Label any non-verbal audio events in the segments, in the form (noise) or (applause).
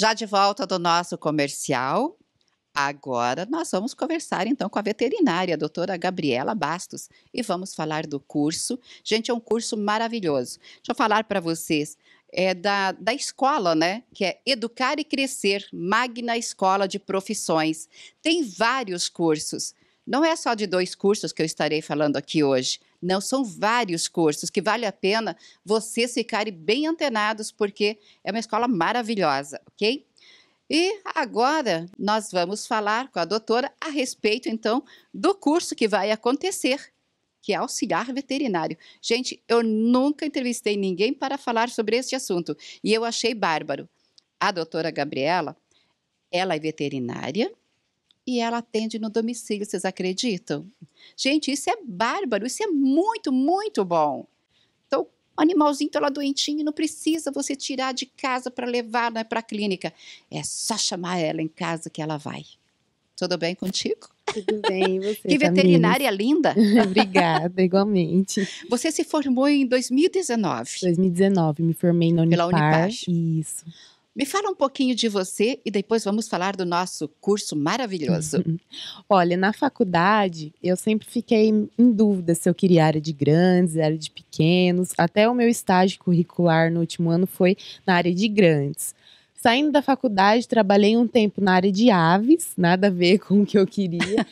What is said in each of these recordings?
Já de volta do nosso comercial, agora nós vamos conversar então com a veterinária, a doutora Gabriela Bastos, e vamos falar do curso. Gente, é um curso maravilhoso. Deixa eu falar para vocês é da, da escola, né? Que é Educar e Crescer, Magna Escola de Profissões. Tem vários cursos. Não é só de dois cursos que eu estarei falando aqui hoje. Não são vários cursos que vale a pena vocês ficarem bem antenados, porque é uma escola maravilhosa, ok? E agora nós vamos falar com a doutora a respeito, então, do curso que vai acontecer, que é auxiliar veterinário. Gente, eu nunca entrevistei ninguém para falar sobre este assunto e eu achei bárbaro. A doutora Gabriela, ela é veterinária, e ela atende no domicílio, vocês acreditam? Gente, isso é bárbaro, isso é muito, muito bom. Então, o animalzinho ela lá doentinho, não precisa você tirar de casa para levar né, para a clínica. É só chamar ela em casa que ela vai. Tudo bem contigo? Tudo bem, e você? que veterinária linda! (laughs) Obrigada, igualmente. Você se formou em 2019. 2019, me formei na Unipar. Pela Unipar. Isso. Me fala um pouquinho de você e depois vamos falar do nosso curso maravilhoso. (laughs) Olha, na faculdade eu sempre fiquei em dúvida se eu queria área de grandes, área de pequenos. Até o meu estágio curricular no último ano foi na área de grandes. Saindo da faculdade, trabalhei um tempo na área de aves, nada a ver (laughs) com o que eu queria.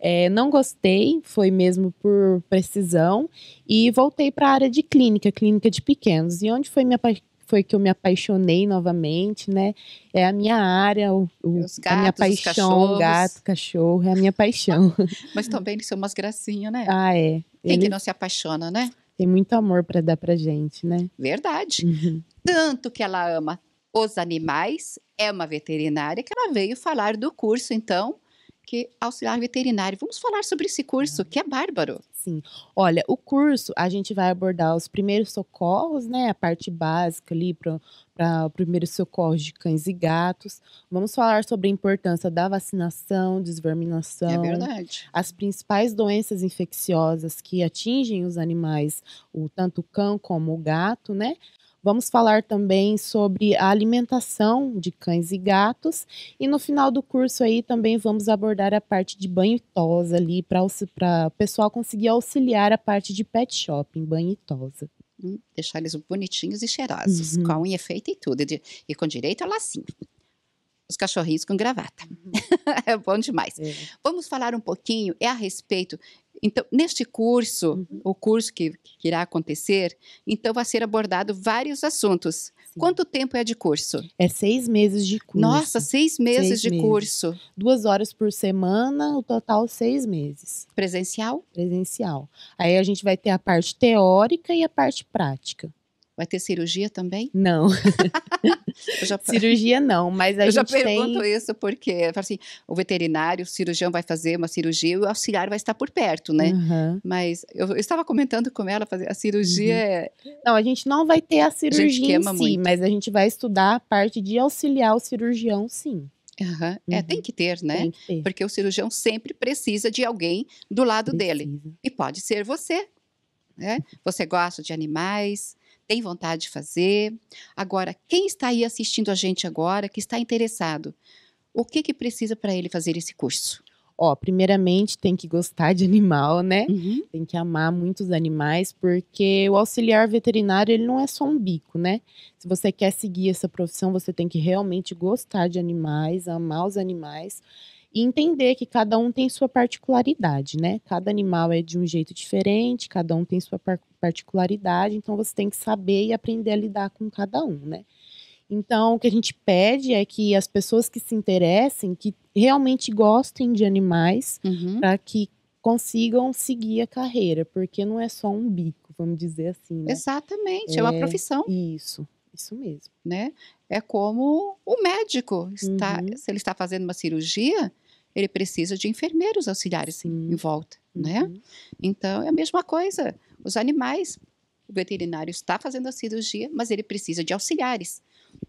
é, (laughs) não gostei, foi mesmo por precisão, e voltei para a área de clínica, clínica de pequenos. E onde foi minha foi que eu me apaixonei novamente, né? É a minha área, o, gatos, é a minha paixão, gato, cachorro, é a minha paixão. (laughs) Mas também eles são umas gracinhas, né? Ah, é. Ele... Quem que não se apaixona, né? Tem muito amor para dar pra gente, né? Verdade. Uhum. Tanto que ela ama os animais, é uma veterinária que ela veio falar do curso, então, que auxiliar veterinário. Vamos falar sobre esse curso, uhum. que é bárbaro. Sim. Olha, o curso a gente vai abordar os primeiros socorros, né? A parte básica ali para o primeiro socorro de cães e gatos. Vamos falar sobre a importância da vacinação, desverminação. É verdade. As principais doenças infecciosas que atingem os animais, o, tanto o cão como o gato, né? Vamos falar também sobre a alimentação de cães e gatos. E no final do curso aí também vamos abordar a parte de banho e tosa ali para o pessoal conseguir auxiliar a parte de pet shopping, banho e tosa. Hum, deixar eles bonitinhos e cheirosos, uhum. com unha feita e tudo, e, e com direito a lacinho os cachorrinhos com gravata. Uhum. (laughs) é bom demais. É. Vamos falar um pouquinho é a respeito então, neste curso, uhum. o curso que, que, irá acontecer, então vai ser abordado vários assuntos. Sim. Quanto tempo é de curso? É seis meses de curso. Nossa, seis meses seis de meses. curso. Duas horas por semana, o total seis meses. Presencial? Presencial. Aí a gente vai ter a parte teórica e a parte prática. Vai ter cirurgia também? Não. (laughs) já... Cirurgia não, mas a eu gente já pergunto tem... isso porque assim, o veterinário, o cirurgião vai fazer uma cirurgia e o auxiliar vai estar por perto, né? Uhum. Mas eu, estava comentando com ela, a cirurgia uhum. é... Não, a gente não vai ter a cirurgia a em si, muito. mas a gente vai estudar a parte de auxiliar o cirurgião, sim. Uhum. É, tem uhum. que ter, né? Que ter. Porque o cirurgião sempre precisa de alguém do lado precisa. dele. E pode ser você. Né? Você gosta de animais, tem vontade de fazer. Agora, quem está aí assistindo a gente agora, que está interessado, o que, que precisa para ele fazer esse curso? Ó, primeiramente tem que gostar de animal, né? Uhum. Tem que amar muitos animais, porque o auxiliar veterinário ele não é só um bico, né? Se você quer seguir essa profissão, você tem que realmente gostar de animais, amar os animais e entender que cada um tem sua particularidade, né? Cada animal é de um jeito diferente, cada um tem sua particularidade, então você tem que saber e aprender a lidar com cada um, né? Então, o que a gente pede é que as pessoas que se interessem, que realmente gostem de animais, uhum. para que consigam seguir a carreira, porque não é só um bico, vamos dizer assim, né? Exatamente, é, é uma profissão. Isso, isso mesmo. Né? É como o médico está, uhum. se ele está fazendo uma cirurgia, ele precisa de enfermeiros auxiliares Sim. em volta, né? uhum. né? Então é a mesma coisa. Os animais, o veterinário está fazendo a cirurgia, mas ele precisa de auxiliares.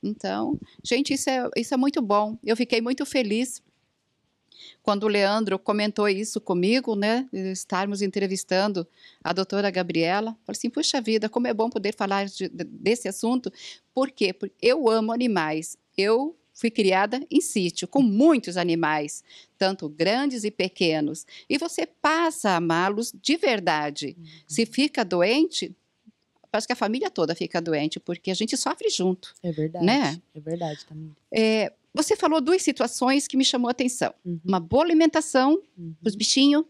Então, gente, isso é, isso é muito bom. Eu fiquei muito feliz quando o Leandro comentou isso comigo, né, estarmos entrevistando a doutora Gabriela, falei assim, puxa vida, como é bom poder falar de, desse assunto, por quê? Porque eu amo animais, eu fui criada em sítio, com muitos animais, tanto grandes e pequenos, e você passa a amá-los de verdade. Uhum. Se fica doente, parece que a família toda fica doente, porque a gente sofre junto. É verdade. Né? É verdade, também. É, você falou duas situações que me chamou a atenção: uhum. uma boa alimentação, uhum. os bichinhos,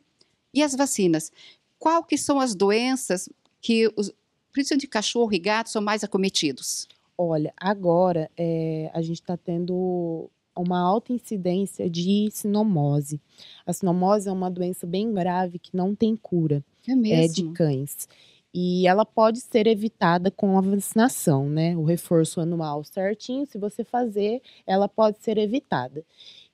e as vacinas. Quais que são as doenças que os, principalmente cachorro e gato, são mais acometidos? Olha, agora é, a gente está tendo uma alta incidência de sinomose. A sinomose é uma doença bem grave que não tem cura. É eh, mesmo? É, de cães. E ela pode ser evitada com a vacinação, né? O reforço anual certinho, se você fazer, ela pode ser evitada.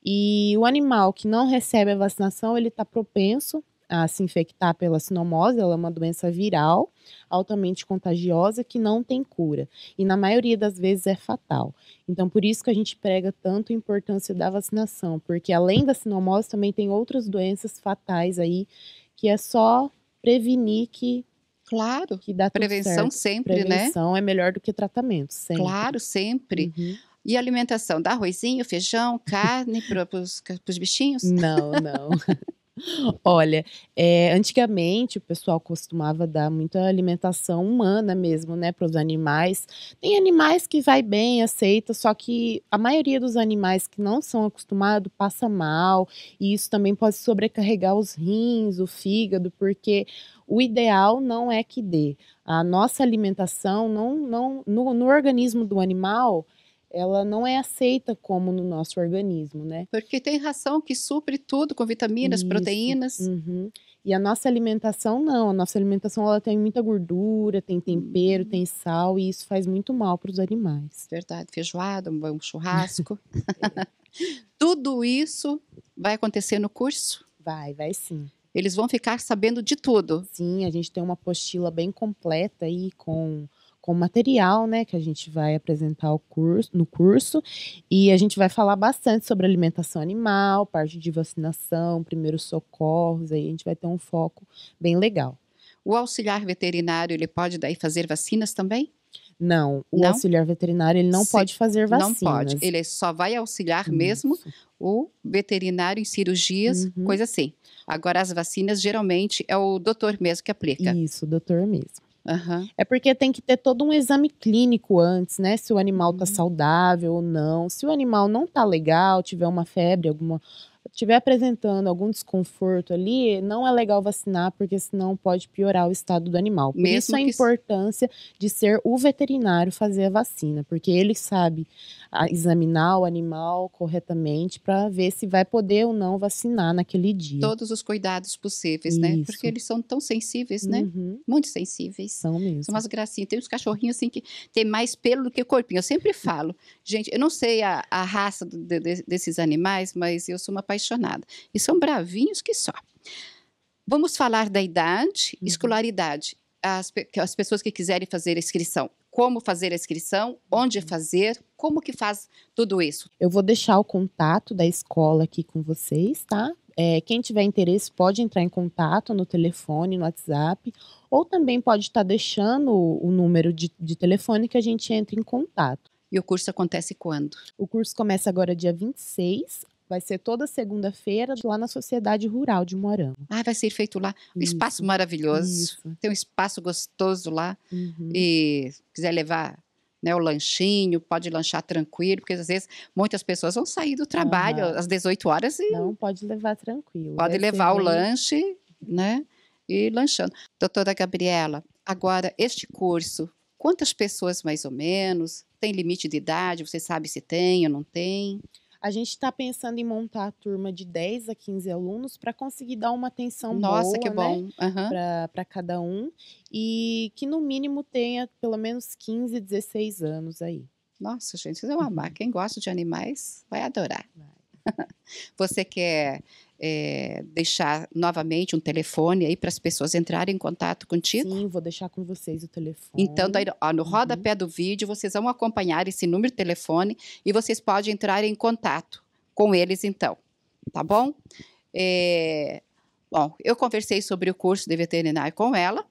E o animal que não recebe a vacinação, ele está propenso a se infectar pela sinomose, ela é uma doença viral, altamente contagiosa, que não tem cura. E na maioria das vezes é fatal. Então, por isso que a gente prega tanto a importância da vacinação, porque além da sinomose, também tem outras doenças fatais aí, que é só prevenir que Claro. Que dá Prevenção certo. sempre, Prevenção né? Prevenção é melhor do que tratamento, sempre. Claro, sempre. Uhum. E alimentação? Dá arrozinho, feijão, carne para os bichinhos? Não, não. (laughs) Olha, é, antigamente o pessoal costumava dar muita alimentação humana mesmo, né, para os animais. Tem animais que vai bem, aceita, só que a maioria dos animais que não são acostumados passa mal, e isso também pode sobrecarregar os rins, o fígado, porque o ideal não é que dê. A nossa alimentação não, não no, no organismo do animal ela não é aceita como no nosso organismo, né? Porque tem ração que supre tudo com vitaminas, Isso. proteínas. Uhum. E a nossa alimentação não, a nossa alimentação ela tem muita gordura, tem tempero, uhum. tem sal e isso faz muito mal para os animais. Verdade, feijoada, um bom churrasco. (laughs) (laughs) tudo isso vai acontecer no curso? Vai, vai sim. Eles vão ficar sabendo de tudo. Sim, a gente tem uma apostila bem completa aí com com material, né, que a gente vai apresentar curso, no curso. E a gente vai falar bastante sobre alimentação animal, parte de vacinação, primeiros socorros, aí a gente vai ter um foco bem legal. O auxiliar veterinário, ele pode daí fazer vacinas também? Não, o não? auxiliar veterinário ele não pode fazer vacinas. Não pode, ele só vai auxiliar Isso. mesmo o veterinário em cirurgias, uhum. coisa assim. Agora, as vacinas geralmente é o doutor mesmo que aplica. Isso, o doutor mesmo. Uhum. É porque tem que ter todo um exame clínico antes, né? Se o animal tá uhum. tá saudável ou não. Se o animal não tá legal, tiver uma febre, alguma, estiver apresentando algum desconforto ali, não é legal vacinar, porque senão pode piorar o estado do animal. Por Mesmo isso a importância de ser o veterinário fazer a vacina, porque ele sabe ah, examinar o animal corretamente para ver se vai poder ou não vacinar naquele dia. Todos os cuidados possíveis, né? isso. né? Porque eles são tão sensíveis, né? Uhum. Muito sensíveis. São mesmo. São umas gracinhas. Tem uns cachorrinhos assim que tem mais pelo do que corpinho. Eu sempre falo, gente, eu não sei a, a raça de, de, desses animais, mas eu sou uma apaixonada apaixonada. E são bravinhos que só. Vamos falar da idade, uhum. escolaridade. As, as pessoas que quiserem fazer a inscrição, como fazer a inscrição, onde uhum. fazer, como que faz tudo isso. Eu vou deixar o contato da escola aqui com vocês, tá? É, quem tiver interesse pode entrar em contato no telefone, no WhatsApp, ou também pode estar tá deixando o, número de, de telefone que a gente entra em contato. E o curso acontece quando? O curso começa agora dia 26 Vai ser toda segunda-feira lá na Sociedade Rural de Moarama. Ah, vai ser feito lá. Um isso, espaço maravilhoso. Isso. Tem um espaço gostoso lá. Uhum. E quiser levar né, o lanchinho, pode lanchar tranquilo, porque às vezes muitas pessoas vão sair do trabalho uhum. às 18 horas e. Não, pode levar tranquilo. Pode levar o bem... lanche, né? E lanchando. Doutora Gabriela, agora este curso, quantas pessoas mais ou menos? Tem limite de idade? Você sabe se tem ou não tem? A gente está pensando em montar a turma de 10 a 15 alunos para conseguir dar uma atenção Nossa, boa, que né, bom. Né? Uhum. Para cada um. E que no mínimo tenha pelo menos 15, 16 anos aí. Nossa, gente, isso é uma uhum. amar. Quem gosta de animais vai adorar. Vai. (laughs) Você quer é, deixar novamente um telefone aí para as pessoas entrarem em contato contigo? Sim, vou deixar com vocês o telefone. Então, daí, ó, no rodapé uhum. do vídeo, vocês vão acompanhar esse número de telefone e vocês podem entrar em contato com eles, então. Tá bom? É, bom, eu conversei sobre o curso de veterinário com ela.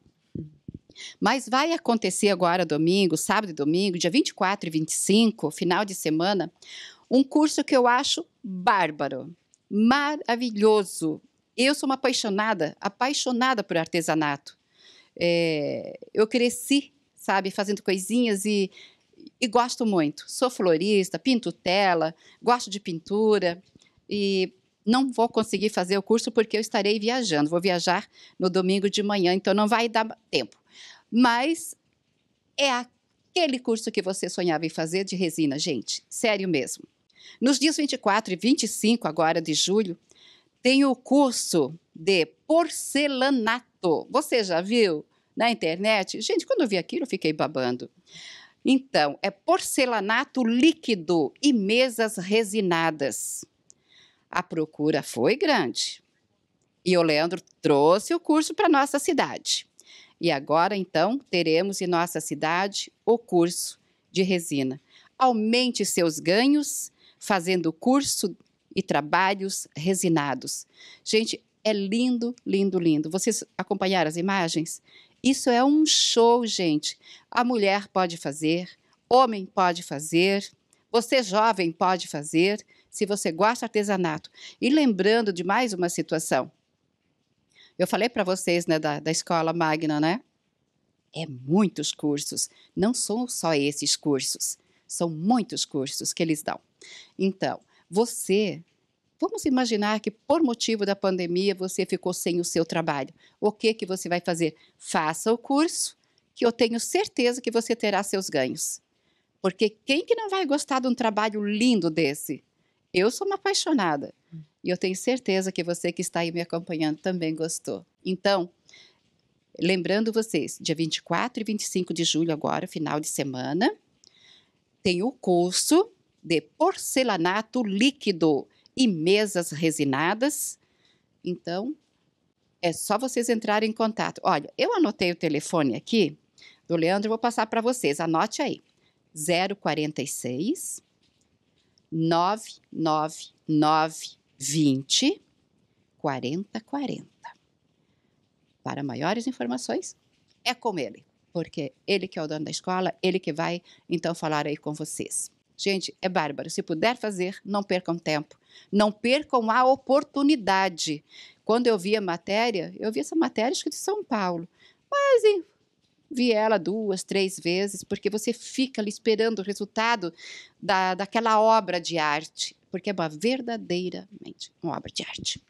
Mas vai acontecer agora domingo, sábado e domingo, dia 24 e 25, final de semana, um curso que eu acho bárbaro, maravilhoso. Eu sou uma apaixonada, apaixonada por artesanato. É, eu cresci, sabe, fazendo coisinhas e, e gosto muito. Sou florista, pinto tela, gosto de pintura e não vou conseguir fazer o curso porque eu estarei viajando. Vou viajar no domingo de manhã, então não vai dar tempo. Mas é aquele curso que você sonhava em fazer de resina, gente, sério mesmo. Nos dias 24 e 25 agora de julho, tem o curso de porcelanato. Você já viu na internet? Gente, quando eu vi aquilo, eu fiquei babando. Então, é porcelanato líquido e mesas resinadas. A procura foi grande. E o Leandro trouxe o curso para nossa cidade. E agora, então, teremos em nossa cidade o curso de resina. Aumente seus ganhos fazendo curso e trabalhos resinados. Gente, é lindo, lindo, lindo. Vocês acompanharam as imagens? Isso é um show, gente. A mulher pode fazer, homem pode fazer, você jovem pode fazer, se você gosta de artesanato. E lembrando de mais uma situação. Eu falei para vocês né, da, da escola magna, né? É muitos cursos. Não são só esses cursos. São muitos cursos que eles dão. Então, você Vamos imaginar que por motivo da pandemia você ficou sem o seu trabalho. O que que você vai fazer? Faça o curso, que eu tenho certeza que você terá seus ganhos. Porque quem que não vai gostar de um trabalho lindo desse? Eu sou uma apaixonada e eu tenho certeza que você que está aí me acompanhando também gostou. Então, lembrando vocês, dia 24 e 25 de julho agora, final de semana, tem o curso de porcelanato líquido e mesas resinadas. Então, é só vocês entrarem em contato. Olha, eu anotei o telefone aqui do Leandro, vou passar para vocês. Anote aí. 046 999 20 4040. Para maiores informações, é com ele, porque ele que é o dono da escola, ele que vai então falar aí com vocês. Gente, é bárbaro. Se puder fazer, não percam tempo. Não percam a oportunidade. Quando eu vi a matéria, eu vi essa matéria escrita em São Paulo. Mas hein, vi ela duas, três vezes, porque você fica ali esperando o resultado da, daquela obra de arte, porque é uma verdadeiramente uma obra de arte.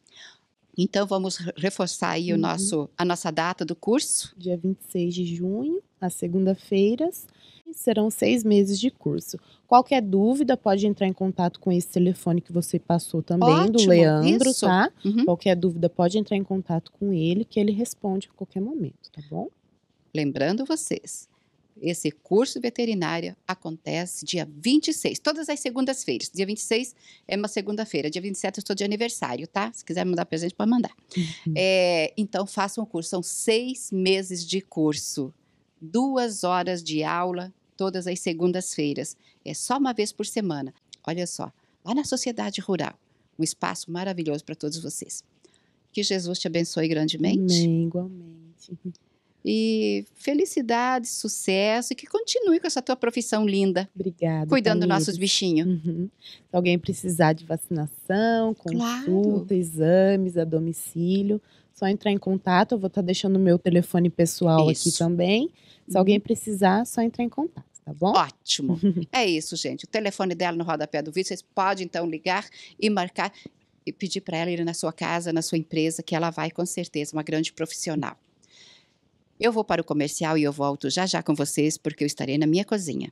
Então vamos reforçar aí uhum. o nosso, a nossa data do curso. Dia 26 de junho, às segunda-feiras serão seis meses de curso. Qualquer dúvida, pode entrar em contato com esse telefone que você passou também, Ótimo, do Leandro, isso. tá? Uhum. Qualquer dúvida, pode entrar em contato com ele, que ele responde a qualquer momento, tá bom? Lembrando vocês, esse curso veterinário acontece dia 26, todas as segundas-feiras. Dia 26 é uma segunda-feira, dia 27 eu estou de aniversário, tá? Se quiser mandar presente, pode mandar. Uhum. É, então, façam o curso, são seis meses de curso, duas horas de aula todas as segundas-feiras. É só uma vez por semana. Olha só, lá na Sociedade Rural. Um espaço maravilhoso para todos vocês. Que Jesus te abençoe grandemente. Amém, igualmente. (laughs) E felicidade, sucesso e que continue com essa tua profissão linda. Obrigada. Cuidando dos nossos bichinhos. Uhum. Se alguém precisar de vacinação, consulta, claro. exames a domicílio, só entrar em contato. Eu vou estar tá deixando o meu telefone pessoal Isso. aqui também. Se alguém precisar, só entrar em contato. Tá bom? Ótimo. (laughs) é isso, gente. O telefone dela no rodapé do vídeo. Vocês podem, então, ligar e marcar e pedir para ela ir na sua casa, na sua empresa, que ela vai, com certeza, uma grande profissional. Eu vou para o comercial e eu volto já já com vocês, porque eu estarei na minha cozinha.